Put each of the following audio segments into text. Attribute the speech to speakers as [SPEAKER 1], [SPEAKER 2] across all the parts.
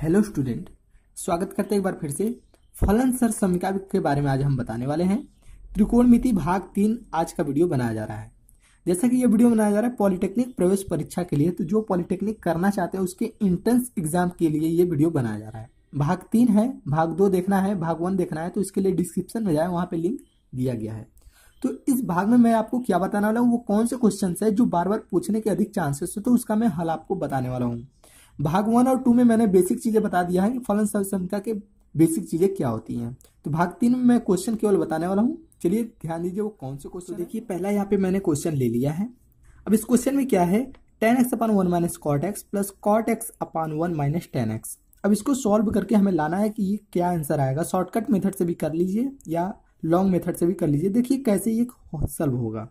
[SPEAKER 1] hello student स्वागत करते हैं एक बार फिर से फलन सर समीका के बारे में आज हम बताने वाले हैं त्रिकोणमिति भाग तीन आज का वीडियो बनाया जा रहा है जैसा कि यह वीडियो बनाया जा रहा है पॉलिटेक्निक प्रवेश परीक्षा के लिए तो जो पॉलिटेक्निक करना चाहते हैं उसके इंट्रेंस एग्जाम के लिए ये वीडियो बनाया जा रहा है भाग तीन है भाग दो देखना है भाग वन देखना है तो इसके लिए डिस्क्रिप्शन में जाए वहाँ पर लिंक दिया गया है तो इस भाग में मैं आपको क्या बताने वाला हूँ वो कौन से क्वेश्चन है जो बार बार पूछने के अधिक चांसेस हो तो उसका मैं हल आपको बताने वाला हूँ भाग वन और टू में मैंने बेसिक चीज़ें बता दिया है कि फलन सर्वसंख्या के बेसिक चीज़ें क्या होती हैं तो भाग तीन में मैं क्वेश्चन केवल बताने वाला हूँ चलिए ध्यान दीजिए वो कौन से क्वेश्चन तो देखिए पहला यहाँ पे मैंने क्वेश्चन ले लिया है अब इस क्वेश्चन में क्या है tan x upon one minus cot x plus cot x upon one minus tan x अब इसको सॉल्व करके हमें लाना है कि ये क्या आंसर आएगा शॉर्टकट मेथड से भी कर लीजिए या लॉन्ग मेथड से भी कर लीजिए देखिए कैसे ये सॉल्व होगा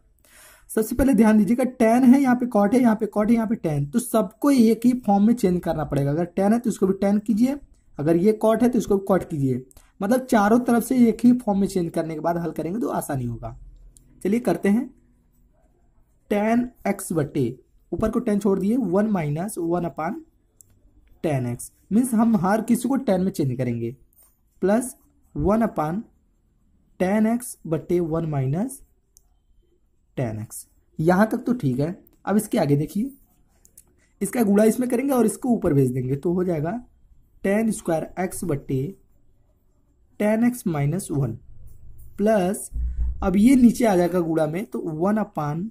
[SPEAKER 1] सबसे पहले ध्यान दीजिएगा टेन है यहाँ पे कॉट है यहाँ पे कॉट है यहाँ पे टेन तो सबको एक ही फॉर्म में चेंज करना पड़ेगा अगर टेन है तो इसको भी टेन कीजिए अगर ये कॉट है तो इसको भी कॉट कीजिए मतलब चारों तरफ से एक ही फॉर्म में चेंज करने के बाद हल करेंगे तो आसानी होगा चलिए करते हैं टेन एक्स बटे ऊपर को टेन छोड़ दिए one minus one upon tan x means हम हर किसी को टेन में चेंज करेंगे plus one upon tan x बटे वन माइनस टेन एक्स यहाँ तक तो ठीक है अब इसके आगे देखिए इसका गुड़ा इसमें करेंगे और इसको ऊपर भेज देंगे तो हो जाएगा टेन स्क्वायर एक्स बटे tan x minus one plus अब ये नीचे आ जाएगा गुड़ा में तो one upon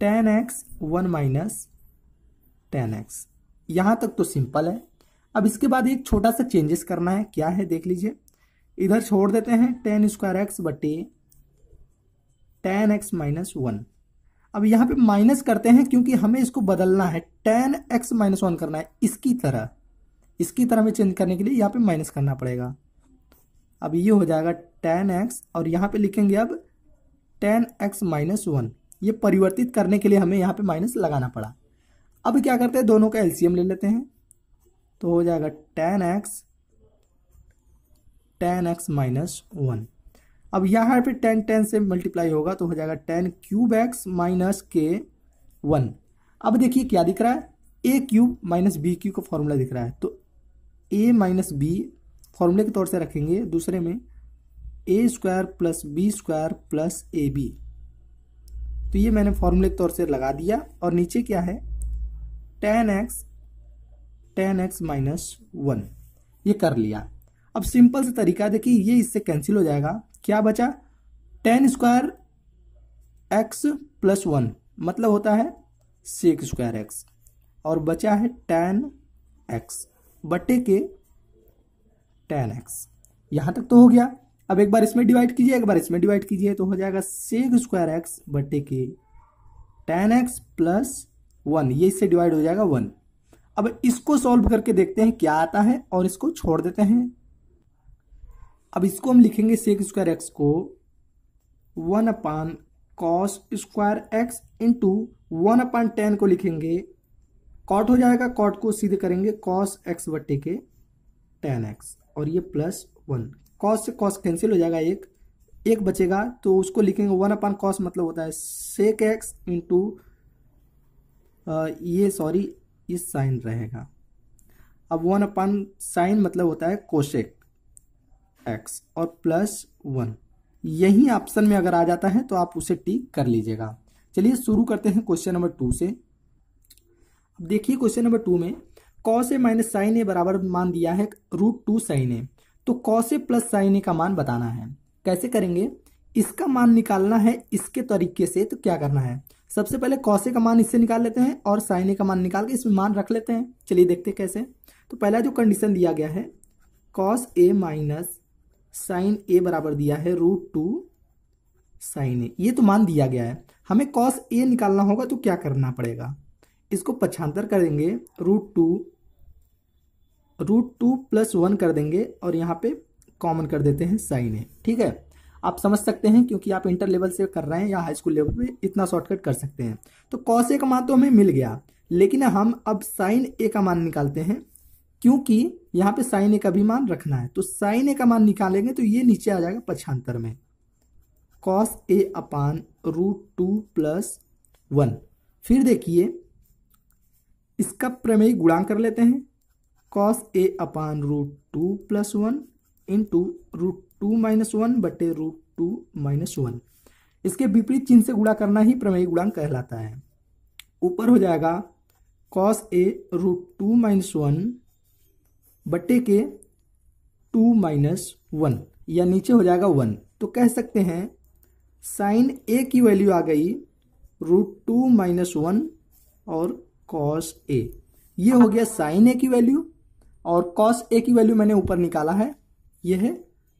[SPEAKER 1] tan x one minus tan x यहाँ तक तो सिंपल है अब इसके बाद एक छोटा सा चेंजेस करना है क्या है देख लीजिए इधर छोड़ देते हैं टेन स्क्वायर एक्स बटे टेन एक्स माइनस वन अब यहाँ पे माइनस करते हैं क्योंकि हमें इसको बदलना है टेन एक्स माइनस वन करना है इसकी तरह इसकी तरह हमें चेंज करने के लिए यहाँ पे माइनस करना पड़ेगा अब ये हो जाएगा टेन एक्स और यहाँ पे लिखेंगे अब टेन एक्स माइनस वन ये परिवर्तित करने के लिए हमें यहाँ पे माइनस लगाना पड़ा अब क्या करते हैं दोनों का एलसीएम ले लेते हैं तो हो जाएगा tan x tan x minus one अब यहाँ पे टेन टेन से मल्टीप्लाई होगा तो हो जाएगा टेन क्यूब एक्स माइनस के वन अब देखिए क्या दिख रहा है a cube minus b cube का फॉर्मूला दिख रहा है तो ए माइनस बी फॉर्मूले के तौर से रखेंगे दूसरे में a square plus b square plus a b तो ये मैंने फॉर्मूले के तौर से लगा दिया और नीचे क्या है tan x tan x minus one ये कर लिया अब सिंपल से तरीका देखिए ये इससे कैंसिल हो जाएगा क्या बचा tan square x plus one मतलब होता है सिक्स स्क्वायर एक्स और बचा है टेन एक्स बटे के टेन एक्स यहां तक तो हो गया अब एक बार इसमें डिवाइड कीजिए एक बार इसमें डिवाइड कीजिए तो हो जाएगा सिक्स स्क्वायर एक्स बटे के टेन एक्स प्लस वन ये इससे डिवाइड हो जाएगा वन अब इसको सॉल्व करके देखते हैं क्या आता है और इसको छोड़ देते हैं अब इसको हम लिखेंगे सेक स्क्वायर एक्स को one upon cos square x into one upon tan को लिखेंगे कॉट हो जाएगा कॉट को सीधे करेंगे कॉस एक्स बट्टे के टेन एक्स और ये प्लस वन कॉस से कॉस कैंसिल हो जाएगा एक एक बचेगा तो उसको लिखेंगे वन अपान कॉस मतलब होता है सेक एक्स इंटू ये सॉरी ये साइन रहेगा अब वन अपान साइन मतलब होता है कोशेक एक्स और प्लस वन यही ऑप्शन में अगर आ जाता है तो आप उसे टिक कर लीजिएगा चलिए शुरू करते हैं क्वेश्चन नंबर टू से अब देखिए क्वेश्चन नंबर टू में कौश ए माइनस साइन ए बराबर मान दिया है रूट टू साइन ए तो कौ ए प्लस साइन ए का मान बताना है कैसे करेंगे इसका मान निकालना है इसके तरीके से तो क्या करना है सबसे पहले कौसे का मान इससे निकाल लेते हैं और साइने का मान निकाल के इसमें मान रख लेते हैं चलिए देखते हैं कैसे तो पहला जो कंडीशन दिया गया है cos a minus sine a बराबर दिया है रूट टू साइन ए ये तो मान दिया गया है हमें कॉस ए निकालना होगा तो क्या करना पड़ेगा इसको पछांतर कर देंगे root two root two plus one कर देंगे और यहाँ पे कॉमन कर देते हैं साइन ए ठीक है आप समझ सकते हैं क्योंकि आप इंटर लेवल से कर रहे हैं या हाई स्कूल लेवल पे इतना शॉर्टकट कर सकते हैं तो कॉस ए का मान तो हमें मिल गया लेकिन हम अब साइन ए का मान निकालते हैं क्योंकि यहाँ पे साइन ए का भी मान रखना है तो साइन ए का मान निकालेंगे तो ये नीचे आ जाएगा पछांतर में cos a upon root two plus one फिर देखिए इसका प्रमेय गुणांक कर लेते हैं cos a upon root two plus one into root two minus one बटे रूट टू माइनस वन इसके विपरीत चिन्ह से गुणा करना ही प्रमेय गुणांक कहलाता है ऊपर हो जाएगा cos a root two minus one बटे के टू माइनस वन या नीचे हो जाएगा वन तो कह सकते हैं साइन ए की वैल्यू आ गई रूट टू माइनस वन और कॉस ए ये हो गया साइन ए की वैल्यू और कॉस ए की वैल्यू मैंने ऊपर निकाला है ये है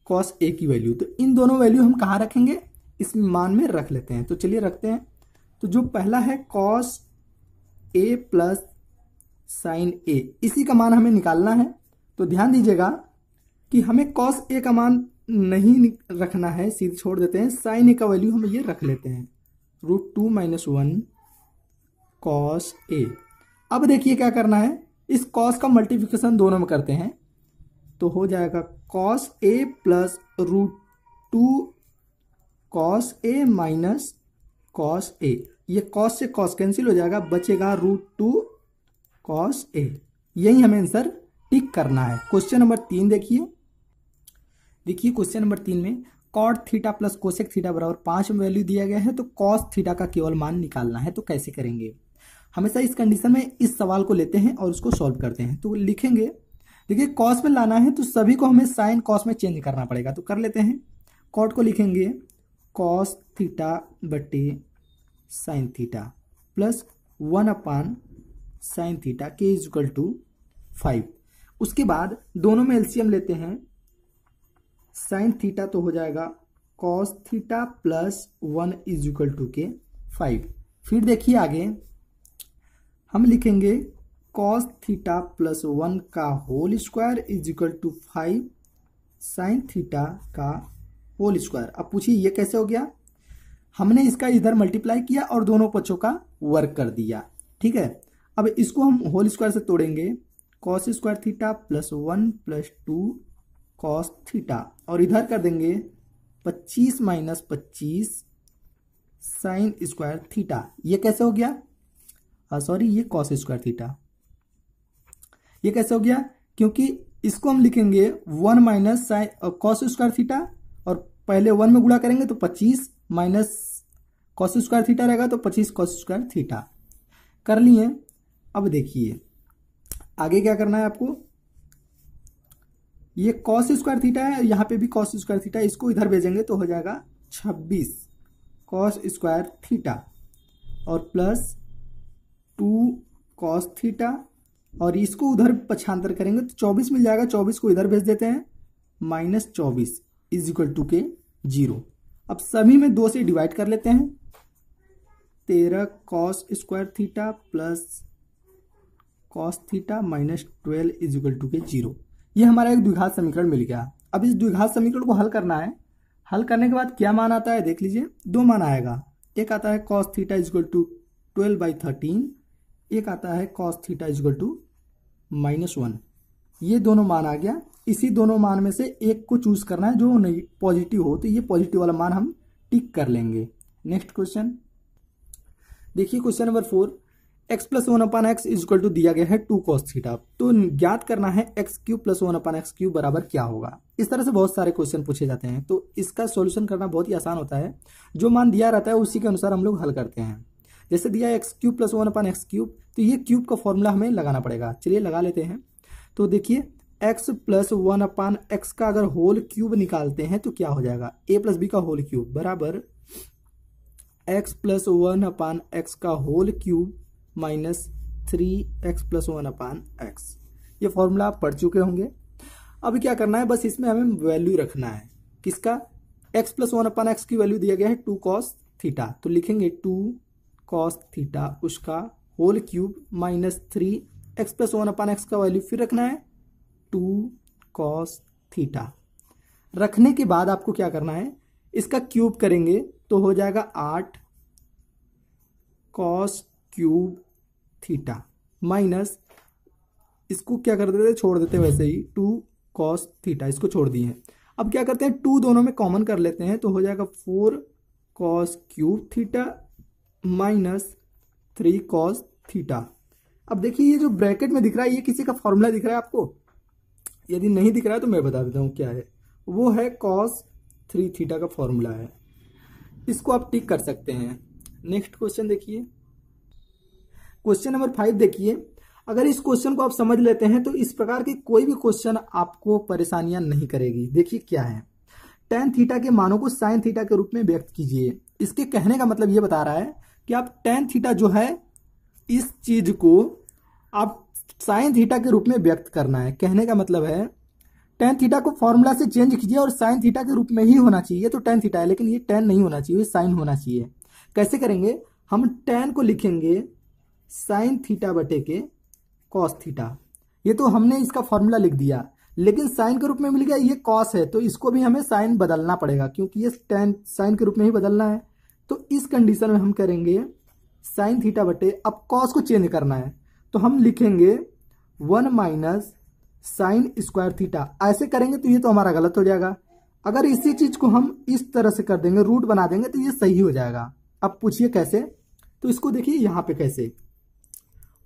[SPEAKER 1] कॉस ए की वैल्यू तो इन दोनों वैल्यू हम कहाँ रखेंगे इस मान में रख लेते हैं तो चलिए रखते हैं तो जो पहला है cos a plus sine a इसी का मान हमें निकालना है तो ध्यान दीजिएगा कि हमें कॉस ए का मान नहीं रखना है सीधे छोड़ देते हैं साइन ए का वैल्यू हम ये रख लेते हैं root two minus one cos a अब देखिए क्या करना है इस कॉस का मल्टीप्लिकेशन दोनों में करते हैं तो हो जाएगा cos a plus root two cos a minus cos a ये कॉस से कॉस कैंसिल हो जाएगा बचेगा रूट टू कॉस ए यही हमें आंसर टिक करना है क्वेश्चन नंबर तीन देखिए देखिए क्वेश्चन नंबर तीन में cot theta plus cosec theta बराबर पांच में वैल्यू दिया गया है तो कॉस थीटा का केवल मान निकालना है तो कैसे करेंगे हमेशा इस कंडीशन में इस सवाल को लेते हैं और उसको सॉल्व करते हैं तो लिखेंगे देखिए कॉस में लाना है तो सभी को हमें साइन कॉस में चेंज करना पड़ेगा तो कर लेते हैं कॉट को लिखेंगे कॉस थीटा बटे sine theta plus one upon sine theta के इजल टू फाइव उसके बाद दोनों में एलसीएम लेते हैं साइन थीटा तो हो जाएगा cos theta plus one is equal to के फाइव फिर देखिए आगे हम लिखेंगे कॉस थीटा प्लस वन का whole square is equal to five sine theta का होल स्क्वायर अब पूछिए ये कैसे हो गया हमने इसका इधर मल्टीप्लाई किया और दोनों पक्षों का वर्क कर दिया ठीक है अब इसको हम होल स्क्वायर से तोड़ेंगे cos square theta plus one plus two cos theta और इधर कर देंगे पच्चीस माइनस पच्चीस साइन स्क्वायर थीटा ये कैसे हो गया सॉरी हाँ, ये कॉस स्क्वायर थीटा ये कैसे हो गया क्योंकि इसको हम लिखेंगे one minus sine cos square theta और पहले वन में गुड़ा करेंगे तो पच्चीस माइनस कॉस स्क्वायर थीटा रहेगा तो पच्चीस कॉस स्क्वायर थीटा कर लिए अब देखिए आगे क्या करना है आपको ये कॉस स्क्वायर थीटा है यहां पे भी कॉस स्क्वायर थीटा इसको इधर भेजेंगे तो हो जाएगा छब्बीस कॉस स्क्वायर थीटा और प्लस टू कॉस थीटा और इसको उधर पछांतर करेंगे तो चौबीस मिल जाएगा चौबीस को इधर भेज देते हैं माइनस चौबीस इज इक्वल टू के जीरो अब सभी में दो से डिवाइड कर लेते हैं तेरह cos square theta plus cos theta minus twelve is equal to के जीरो ये हमारा एक द्विघात समीकरण मिल गया अब इस द्विघात समीकरण को हल करना है हल करने के बाद क्या मान आता है देख लीजिए दो मान आएगा एक आता है cos theta is equal to twelve by thirteen एक आता है cos theta is equal to minus one ये दोनों मान आ गया इसी दोनों मान में से एक को चूज करना है जो पॉजिटिव हो तो ये पॉजिटिव वाला मान हम टिक कर लेंगे नेक्स्ट क्वेश्चन देखिए question number four x plus one upon x is equal to दिया गया है टू कॉस थीटा तो ज्ञात करना है x cube plus one upon x cube बराबर क्या होगा इस तरह से बहुत सारे क्वेश्चन पूछे जाते हैं तो इसका सोल्यूशन करना बहुत ही आसान होता है जो मान दिया रहता है उसी के अनुसार हम लोग हल करते हैं जैसे दिया x cube plus one upon x cube तो ये क्यूब का फॉर्मूला हमें लगाना पड़ेगा चलिए लगा लेते हैं तो देखिए x plus one upon x का अगर होल क्यूब निकालते हैं तो क्या हो जाएगा ए प्लस बी का होल क्यूब बराबर x plus one upon x का whole cube minus three x plus one upon x ये फॉर्मूला आप पढ़ चुके होंगे अभी क्या करना है बस इसमें हमें वैल्यू रखना है किसका x plus one upon x की वैल्यू दिया गया है टू कॉस थीटा तो लिखेंगे टू कॉस थीटा उसका whole cube minus three x plus one upon x का वैल्यू फिर रखना है टू कॉस थीटा रखने के बाद आपको क्या करना है इसका क्यूब करेंगे तो हो जाएगा आठ कॉस क्यूब थीटा माइनस इसको क्या कर देते छोड़ देते वैसे ही टू कॉस थीटा इसको छोड़ दिए अब क्या करते हैं टू दोनों में कॉमन कर लेते हैं तो हो जाएगा four cos cube theta minus three cos theta अब देखिए ये जो ब्रैकेट में दिख रहा है ये किसी का फॉर्मूला दिख रहा है आपको यदि नहीं दिख रहा है तो मैं बता देता हूँ क्या है वो है कॉस थ्री थीटा का फॉर्मूला है इसको आप टिक कर सकते हैं नेक्स्ट क्वेश्चन देखिए क्वेश्चन नंबर फाइव देखिए अगर इस क्वेश्चन को आप समझ लेते हैं तो इस प्रकार की कोई भी क्वेश्चन आपको परेशानियां नहीं करेगी देखिए क्या है टेन थीटा के मानों को साइन थीटा के रूप में व्यक्त कीजिए इसके कहने का मतलब ये बता रहा है कि आप टेन थीटा जो है इस चीज को आप साइन थीटा के रूप में व्यक्त करना है कहने का मतलब है टेन थीटा को फॉर्मूला से चेंज कीजिए और साइन थीटा के रूप में ही होना चाहिए तो टेन थीटा है लेकिन ये टेन नहीं होना चाहिए साइन होना चाहिए कैसे करेंगे हम टेन को लिखेंगे साइन थीटा बटे के कॉस थीटा ये तो हमने इसका फॉर्मूला लिख दिया लेकिन साइन के रूप में मिल गया ये कॉस है तो इसको भी हमें साइन बदलना पड़ेगा क्योंकि ये टेन साइन के रूप में ही बदलना है तो इस कंडीशन में हम करेंगे साइन थीटा बटे अब कॉस को चेंज करना है तो हम लिखेंगे one minus sine square theta ऐसे करेंगे तो ये तो हमारा गलत हो जाएगा अगर इसी चीज को हम इस तरह से कर देंगे रूट बना देंगे तो ये सही हो जाएगा अब पूछिए कैसे तो इसको देखिए यहाँ पे कैसे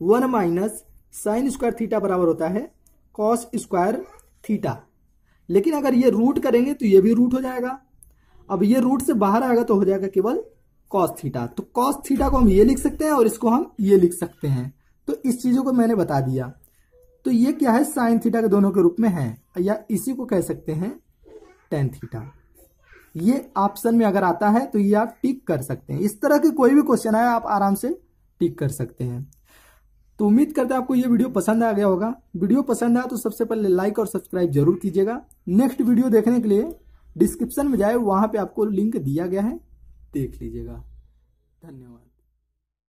[SPEAKER 1] one minus sine square theta बराबर होता है कॉस स्क्वायर थीटा लेकिन अगर ये रूट करेंगे तो ये भी रूट हो जाएगा अब ये रूट से बाहर आएगा तो हो जाएगा केवल कॉस थीटा तो कॉस थीटा को हम ये लिख सकते हैं और इसको हम ये लिख सकते हैं तो इस चीज़ों को मैंने बता दिया तो ये क्या है साइन थीटा के दोनों के रूप में है या इसी को कह सकते हैं टेन थीटा ये ऑप्शन में अगर आता है तो ये आप टिक कर सकते हैं इस तरह के कोई भी क्वेश्चन आए आप आराम से टिक कर सकते हैं तो उम्मीद करते हैं आपको ये वीडियो पसंद आ गया होगा वीडियो पसंद आया तो सबसे पहले लाइक और सब्सक्राइब जरूर कीजिएगा नेक्स्ट वीडियो देखने के लिए डिस्क्रिप्शन में जाए वहां पे आपको लिंक दिया गया है देख लीजिएगा धन्यवाद